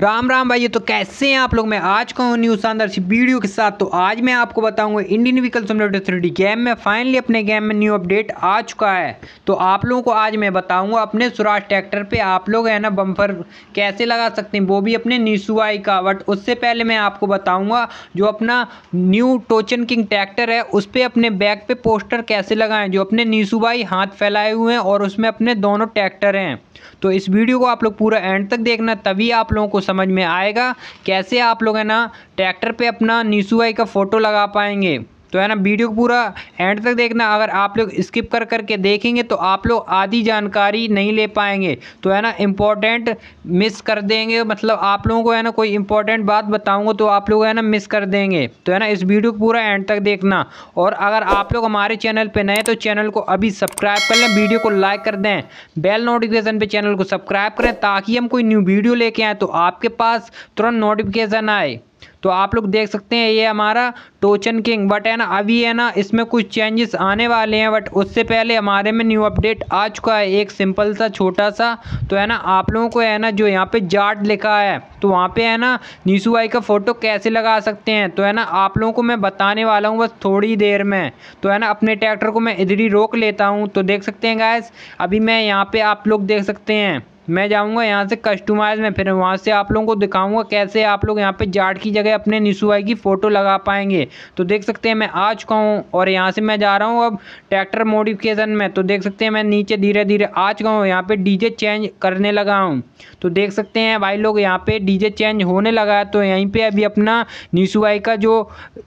राम राम भाई ये तो कैसे हैं आप लोग मैं आज का न्यूज शानदार सी वीडियो के साथ तो आज मैं आपको बताऊंगा Indian vehicle simulator three game में फाइनली अपने गेम में न्यू अपडेट आ चुका है तो आप लोगों को आज मैं बताऊंगा अपने सुराज ट्रैक्टर पे आप लोग है ना बम्पर कैसे लगा सकते हैं वो भी अपने निशुआई का बट उससे पहले मैं आपको बताऊँगा जो अपना न्यू टोचन किंग ट्रैक्टर है उस पर अपने बैक पर पोस्टर कैसे लगाएँ जो अपने नीसुबाई हाथ फैलाए हुए हैं और उसमें अपने दोनों ट्रैक्टर हैं तो इस वीडियो को आप लोग पूरा एंड तक देखना तभी आप लोगों को समझ में आएगा कैसे आप लोग है ना ट्रैक्टर पे अपना निसुआई का फ़ोटो लगा पाएंगे तो है ना वीडियो पूरा एंड तक देखना अगर आप लोग स्किप कर करके देखेंगे तो आप लोग आधी जानकारी नहीं ले पाएंगे तो है ना इम्पोर्टेंट मिस कर देंगे मतलब आप लोगों को है ना कोई इंपॉर्टेंट बात बताऊँगा तो आप लोग है ना मिस कर देंगे तो है ना इस वीडियो को पूरा एंड तक देखना और अगर आप लोग हमारे चैनल पर नए तो चैनल को अभी सब्सक्राइब कर लें वीडियो को लाइक कर दें बेल नोटिफिकेशन पर चैनल को सब्सक्राइब करें ताकि हम कोई न्यू वीडियो लेके आएँ तो आपके पास तुरंत नोटिफिकेशन आए तो आप लोग देख सकते हैं ये हमारा टोचन किंग बट है ना अभी है ना इसमें कुछ चेंजेस आने वाले हैं बट उससे पहले हमारे में न्यू अपडेट आ चुका है एक सिंपल सा छोटा सा तो है ना आप लोगों को है ना जो यहाँ पे जाट लिखा है तो वहाँ पे है ना नीशू भाई का फ़ोटो कैसे लगा सकते हैं तो है ना आप लोगों को मैं बताने वाला हूँ बस थोड़ी देर में तो है ना अपने ट्रैक्टर को मैं इधर ही रोक लेता हूँ तो देख सकते हैं गैस अभी मैं यहाँ पर आप लोग देख सकते हैं मैं जाऊँगा यहाँ से कस्टमाइज़ में फिर वहाँ से आप लोगों को दिखाऊँगा कैसे आप लोग यहाँ पे जाट की जगह अपने निशुआई की फ़ोटो लगा पाएंगे तो देख सकते हैं मैं आ चुका हूँ और यहाँ से मैं जा रहा हूँ अब ट्रैक्टर मोडिफिकेशन में तो देख सकते हैं मैं नीचे धीरे धीरे आ चुका हूँ यहाँ पर डीजे चेंज करने लगा हूँ तो देख सकते हैं भाई लोग यहाँ पर डीजे चेंज होने लगा है तो यहीं पर अभी अपना निशुआई का जो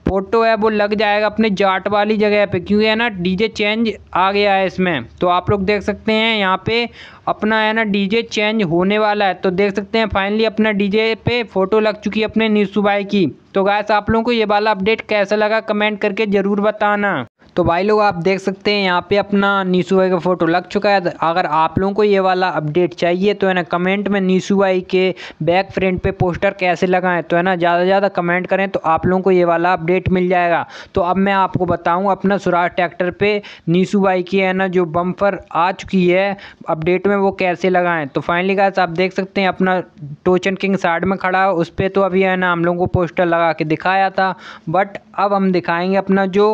फ़ोटो है वो लग जाएगा अपने जाट वाली जगह पर क्योंकि है ना डी चेंज आ गया है इसमें तो आप लोग देख सकते हैं यहाँ पे अपना है ना डीजे चेंज होने वाला है तो देख सकते हैं फाइनली अपना डीजे पे फोटो लग चुकी है अपने निशु भाई की तो गैस आप लोगों को ये वाला अपडेट कैसा लगा कमेंट करके ज़रूर बताना तो भाई लोग आप देख सकते हैं यहाँ पे अपना नीशू भाई का फ़ोटो लग चुका है अगर आप लोगों को ये वाला अपडेट चाहिए तो है ना कमेंट में नीशू भाई के बैक फ्रंट पे पोस्टर कैसे लगाएं तो है ना ज़्यादा से ज़्यादा कमेंट करें तो आप लोगों को ये वाला अपडेट मिल जाएगा तो अब मैं आपको बताऊँ अपना सुराज ट्रैक्टर पर नीशू भाई की है ना जो बम्फर आ चुकी है अपडेट में वो कैसे लगाएँ तो फाइनली गाइस आप देख सकते हैं अपना टोचन किंग साइड में खड़ा है उस पर तो अभी है ना हम लोगों को पोस्टर लगा के दिखाया था बट अब हम दिखाएंगे अपना जो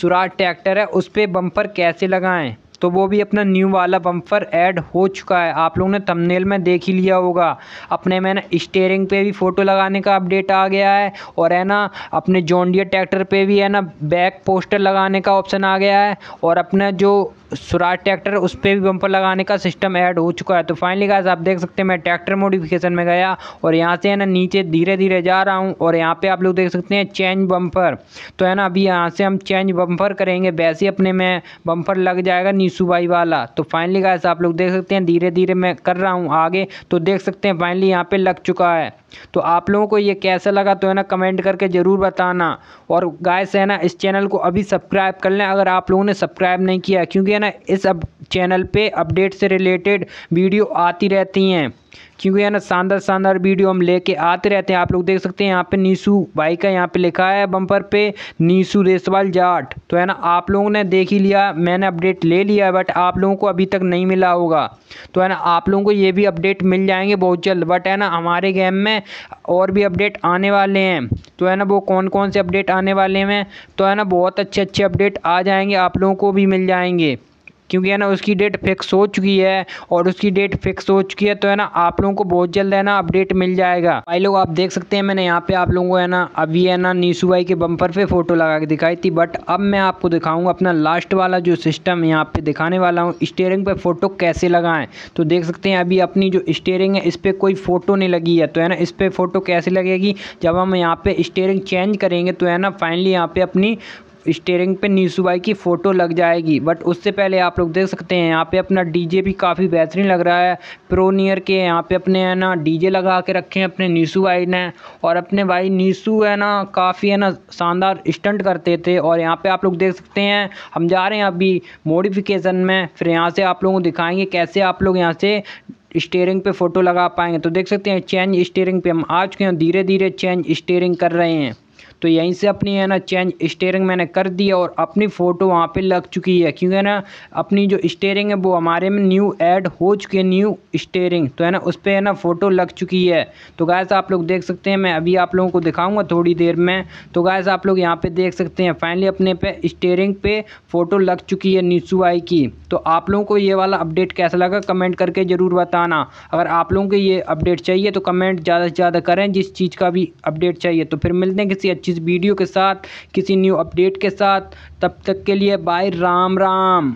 सुराज ट्रैक्टर है उस पर बम्पर कैसे लगाएं तो वो भी अपना न्यू वाला बम्पर ऐड हो चुका है आप लोगों ने थंबनेल में देख ही लिया होगा अपने में ना स्टेयरिंग पे भी फ़ोटो लगाने का अपडेट आ गया है और है ना अपने जॉन्डियर ट्रैक्टर पे भी है ना बैक पोस्टर लगाने का ऑप्शन आ गया है और अपना जो स्वराज ट्रैक्टर उस पर भी बम्पर लगाने का सिस्टम ऐड हो चुका है तो फाइनली गाइस आप देख सकते हैं मैं ट्रैक्टर मोडिफिकेशन में गया और यहाँ से है ना नीचे धीरे धीरे जा रहा हूँ और यहाँ पे आप लोग देख सकते हैं चेंज बम्पर तो है ना अभी यहाँ से हम चेंज बम्पर करेंगे वैसे अपने में बम्पर लग जाएगा नीसू भाई वाला तो फाइनली गाइस आप लोग देख सकते हैं धीरे धीरे मैं कर रहा हूँ आगे तो देख सकते हैं फाइनली यहाँ पर लग चुका है तो आप लोगों को ये कैसा लगा तो है ना कमेंट करके ज़रूर बताना और गाय से है ना इस चैनल को अभी सब्सक्राइब कर लें अगर आप लोगों ने सब्सक्राइब नहीं किया क्योंकि है ना इस अब चैनल पे अपडेट से रिलेटेड वीडियो आती रहती हैं क्योंकि है ना शानदार शानदार वीडियो हम लेके आते रहते हैं आप लोग देख सकते हैं यहाँ पे नीशू भाई का यहाँ पे लिखा है बम्पर पे नीशू रेसवाल जाट तो है ना आप लोगों ने देख ही लिया मैंने अपडेट ले लिया बट आप लोगों को अभी तक नहीं मिला होगा तो है ना आप लोगों को ये भी अपडेट मिल जाएंगे बहुत जल्द बट है ना हमारे गेम में और भी अपडेट आने वाले हैं तो है ना वो कौन कौन से अपडेट आने वाले हैं तो है ना बहुत अच्छे अच्छे अपडेट आ जाएंगे आप लोगों को भी मिल जाएंगे क्योंकि है ना उसकी डेट फिक्स हो चुकी है और उसकी डेट फिक्स हो चुकी है तो है ना आप लोगों को बहुत जल्द है ना अपडेट मिल जाएगा भाई लोग आप देख सकते हैं मैंने यहाँ पे आप लोगों को है ना अभी है ना नीसू भाई के बम्पर पे फोटो लगा के दिखाई थी बट अब मैं आपको दिखाऊंगा अपना लास्ट वाला जो सिस्टम यहाँ पे दिखाने वाला हूँ स्टेयरिंग पे फोटो कैसे लगाएं तो देख सकते हैं अभी अपनी जो स्टेयरिंग है इस पर कोई फोटो नहीं लगी है तो है ना इस पर फोटो कैसे लगेगी जब हम यहाँ पे स्टेयरिंग चेंज करेंगे तो है ना फाइनली यहाँ पे अपनी स्टेयरिंग पे नीसू भाई की फ़ोटो लग जाएगी बट उससे पहले आप लोग देख सकते हैं यहाँ पे अपना डीजे भी काफ़ी बेहतरीन लग रहा है प्रोनियर के यहाँ पे अपने है ना डीजे लगा के रखे हैं अपने नीसू भाई ने और अपने भाई नीसू है ना काफ़ी है ना शानदार स्टंट करते थे और यहाँ पर आप लोग देख सकते हैं हम जा रहे हैं अभी मोडिफिकेशन में फिर यहाँ से आप लोगों को दिखाएंगे कैसे आप लोग यहाँ से स्टेयरिंग पे फ़ोटो लगा पाएंगे तो देख सकते हैं चेंज स्टेयरिंग पे हम आ चुके हैं धीरे धीरे चेंज स्टेयरिंग कर रहे हैं तो यहीं से अपनी है ना चेंज स्टेयरिंग मैंने कर दिया और अपनी फ़ोटो वहाँ पर लग चुकी है क्योंकि ना अपनी जो स्टेयरिंग है वो हमारे में न्यू एड हो चुकी है न्यू स्टेयरिंग तो है ना उस पर है ना फ़ोटो लग चुकी है तो गाय आप लोग देख सकते हैं मैं अभी आप लोगों को दिखाऊँगा थोड़ी देर में तो गाय आप लोग यहाँ पर देख सकते हैं फाइनली अपने पे स्टेयरिंग पे फ़ोटो लग चुकी है आई की तो आप लोगों को ये वाला अपडेट कैसा लगा कमेंट करके ज़रूर बताना अगर आप लोगों को ये अपडेट चाहिए तो कमेंट ज़्यादा से ज़्यादा करें जिस चीज़ का भी अपडेट चाहिए तो फिर मिलते हैं किसी अच्छी किसी वीडियो के साथ किसी न्यू अपडेट के साथ तब तक के लिए बाय राम राम